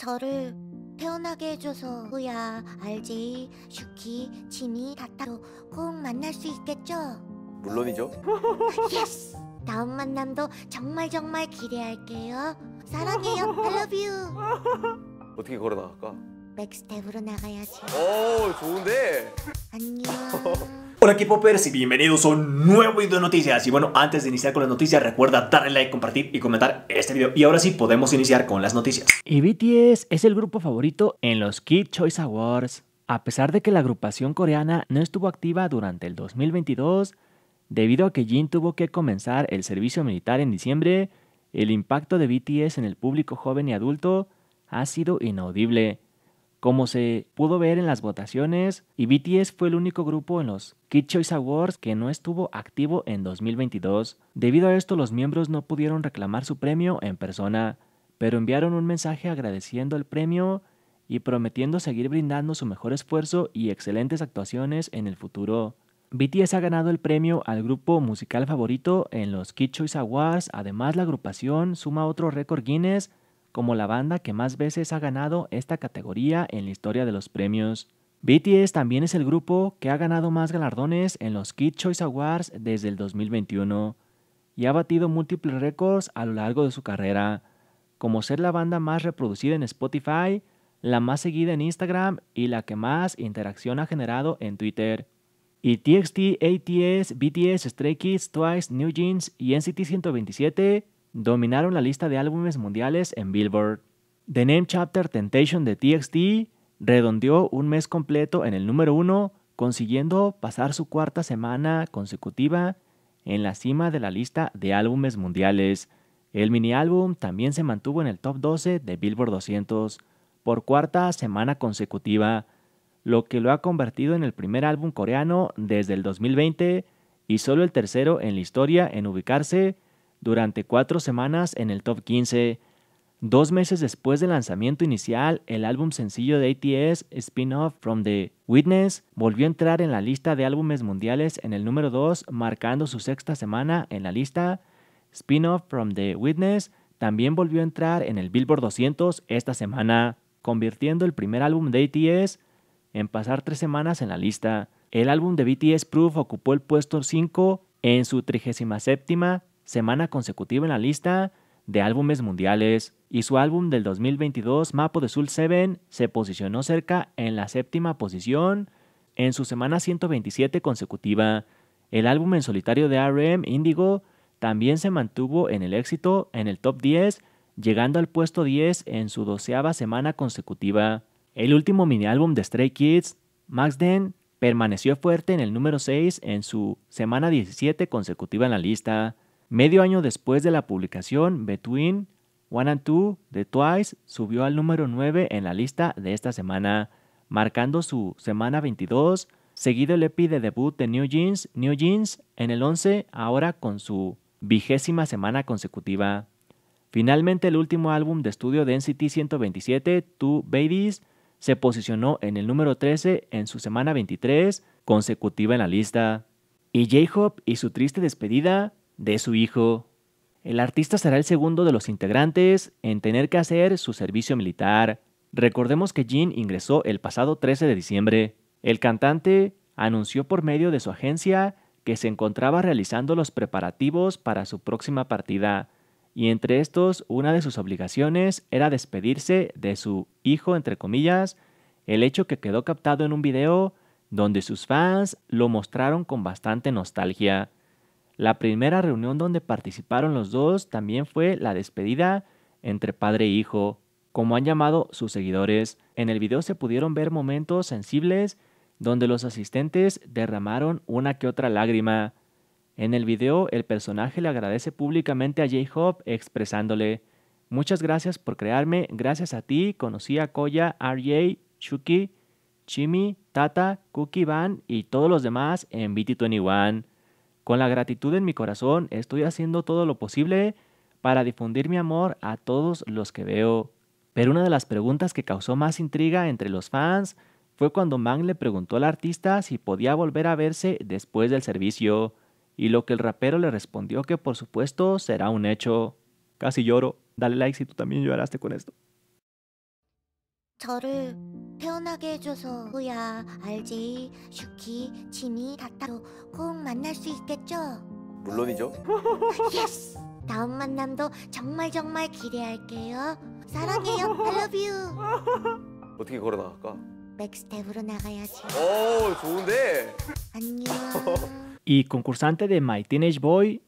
저를 태어나게 해줘서 후야 알제이 슈키 지미 다타로 꼭 만날 수 있겠죠? 물론이죠 예스 다음 만남도 정말 정말 기대할게요 사랑해요 I love you 어떻게 걸어 나갈까? 백스텝으로 나가야지 오 좋은데 안녕 Hola equipo Pers y bienvenidos a un nuevo video de noticias Y bueno, antes de iniciar con las noticias recuerda darle like, compartir y comentar este video Y ahora sí, podemos iniciar con las noticias Y BTS es el grupo favorito en los Kid Choice Awards A pesar de que la agrupación coreana no estuvo activa durante el 2022 Debido a que Jin tuvo que comenzar el servicio militar en diciembre El impacto de BTS en el público joven y adulto ha sido inaudible como se pudo ver en las votaciones, y BTS fue el único grupo en los Kid Choice Awards que no estuvo activo en 2022. Debido a esto, los miembros no pudieron reclamar su premio en persona, pero enviaron un mensaje agradeciendo el premio y prometiendo seguir brindando su mejor esfuerzo y excelentes actuaciones en el futuro. BTS ha ganado el premio al grupo musical favorito en los Kid Choice Awards. Además, la agrupación suma otro récord Guinness como la banda que más veces ha ganado esta categoría en la historia de los premios. BTS también es el grupo que ha ganado más galardones en los Kid Choice Awards desde el 2021 y ha batido múltiples récords a lo largo de su carrera, como ser la banda más reproducida en Spotify, la más seguida en Instagram y la que más interacción ha generado en Twitter. Y TXT, ATS, BTS, Stray Kids, Twice, New Jeans y NCT 127 dominaron la lista de álbumes mundiales en Billboard. The Name Chapter Temptation de TXT redondeó un mes completo en el número uno, consiguiendo pasar su cuarta semana consecutiva en la cima de la lista de álbumes mundiales. El mini álbum también se mantuvo en el top 12 de Billboard 200 por cuarta semana consecutiva, lo que lo ha convertido en el primer álbum coreano desde el 2020 y solo el tercero en la historia en ubicarse durante cuatro semanas en el top 15. Dos meses después del lanzamiento inicial, el álbum sencillo de ATS, Spin-Off from the Witness, volvió a entrar en la lista de álbumes mundiales en el número 2, marcando su sexta semana en la lista. Spin-Off from the Witness también volvió a entrar en el Billboard 200 esta semana, convirtiendo el primer álbum de ATS en pasar tres semanas en la lista. El álbum de BTS Proof ocupó el puesto 5 en su 37 semana consecutiva en la lista de álbumes mundiales y su álbum del 2022 Mapo de Soul 7 se posicionó cerca en la séptima posición en su semana 127 consecutiva. El álbum en solitario de RM Indigo también se mantuvo en el éxito en el top 10, llegando al puesto 10 en su doceava semana consecutiva. El último mini álbum de Stray Kids, Max Den, permaneció fuerte en el número 6 en su semana 17 consecutiva en la lista. Medio año después de la publicación, Between One and Two de Twice subió al número 9 en la lista de esta semana, marcando su semana 22, seguido el EPI de debut de New Jeans, New Jeans en el 11, ahora con su vigésima semana consecutiva. Finalmente, el último álbum de estudio de NCT 127, Two Babies, se posicionó en el número 13 en su semana 23 consecutiva en la lista. Y J-Hope y su triste despedida de su hijo. El artista será el segundo de los integrantes en tener que hacer su servicio militar. Recordemos que Jin ingresó el pasado 13 de diciembre. El cantante anunció por medio de su agencia que se encontraba realizando los preparativos para su próxima partida, y entre estos una de sus obligaciones era despedirse de su hijo, entre comillas, el hecho que quedó captado en un video donde sus fans lo mostraron con bastante nostalgia. La primera reunión donde participaron los dos también fue la despedida entre padre e hijo, como han llamado sus seguidores. En el video se pudieron ver momentos sensibles donde los asistentes derramaron una que otra lágrima. En el video el personaje le agradece públicamente a J-Hope expresándole, muchas gracias por crearme, gracias a ti conocí a Koya, RJ, Chucky, Chimi, Tata, Cookie Van y todos los demás en BT21. Con la gratitud en mi corazón, estoy haciendo todo lo posible para difundir mi amor a todos los que veo. Pero una de las preguntas que causó más intriga entre los fans fue cuando Mang le preguntó al artista si podía volver a verse después del servicio, y lo que el rapero le respondió que por supuesto será un hecho. Casi lloro. Dale like si tú también lloraste con esto. 저를 태어나게 해줘서 후야 알지 슈키 지미 다타로 꼭 만날 수 있겠죠? 물론이죠 예스 다음 만남도 정말 정말 기대할게요 사랑해요 I love you 어떻게 걸어 나갈까? 백스텝으로 나가야지 오 좋은데 안녕 Y concursante de My Teenage Boy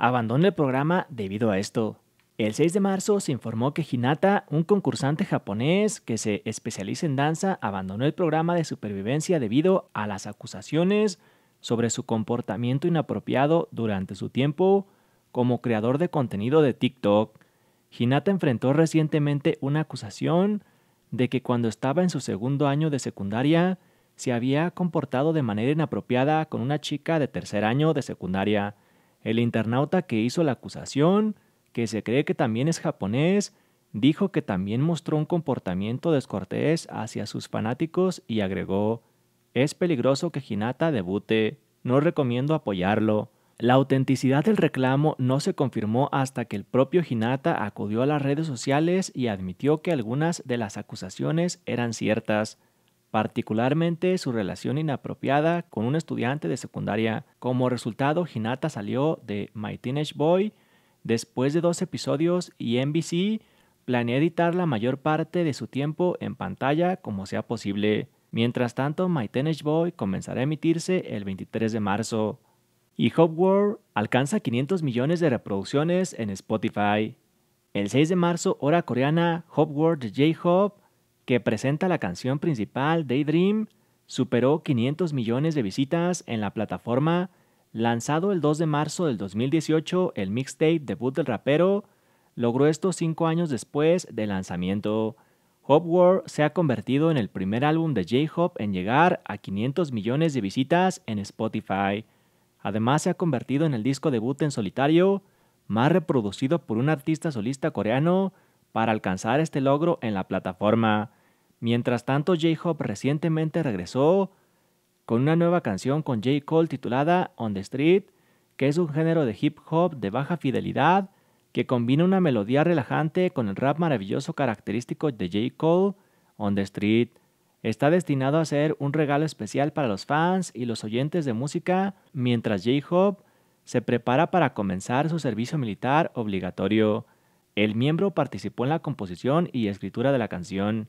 abandona el programa debido a esto. El 6 de marzo se informó que Hinata, un concursante japonés que se especializa en danza, abandonó el programa de supervivencia debido a las acusaciones sobre su comportamiento inapropiado durante su tiempo como creador de contenido de TikTok. Hinata enfrentó recientemente una acusación de que cuando estaba en su segundo año de secundaria se había comportado de manera inapropiada con una chica de tercer año de secundaria. El internauta que hizo la acusación que se cree que también es japonés, dijo que también mostró un comportamiento descortés hacia sus fanáticos y agregó, es peligroso que Hinata debute, no recomiendo apoyarlo. La autenticidad del reclamo no se confirmó hasta que el propio Hinata acudió a las redes sociales y admitió que algunas de las acusaciones eran ciertas, particularmente su relación inapropiada con un estudiante de secundaria. Como resultado, Hinata salió de My Teenage Boy Después de dos episodios y NBC, planea editar la mayor parte de su tiempo en pantalla como sea posible. Mientras tanto, My Teenage Boy comenzará a emitirse el 23 de marzo. Y Hop alcanza 500 millones de reproducciones en Spotify. El 6 de marzo, hora coreana, Hop J-Hope, que presenta la canción principal Daydream, superó 500 millones de visitas en la plataforma Lanzado el 2 de marzo del 2018, el mixtape debut del rapero logró esto cinco años después del lanzamiento. Hop World se ha convertido en el primer álbum de J-Hop en llegar a 500 millones de visitas en Spotify. Además, se ha convertido en el disco debut en solitario más reproducido por un artista solista coreano para alcanzar este logro en la plataforma. Mientras tanto, J-Hop recientemente regresó con una nueva canción con J. Cole titulada On the Street, que es un género de hip hop de baja fidelidad que combina una melodía relajante con el rap maravilloso característico de J. Cole, On the Street. Está destinado a ser un regalo especial para los fans y los oyentes de música mientras j Hope se prepara para comenzar su servicio militar obligatorio. El miembro participó en la composición y escritura de la canción.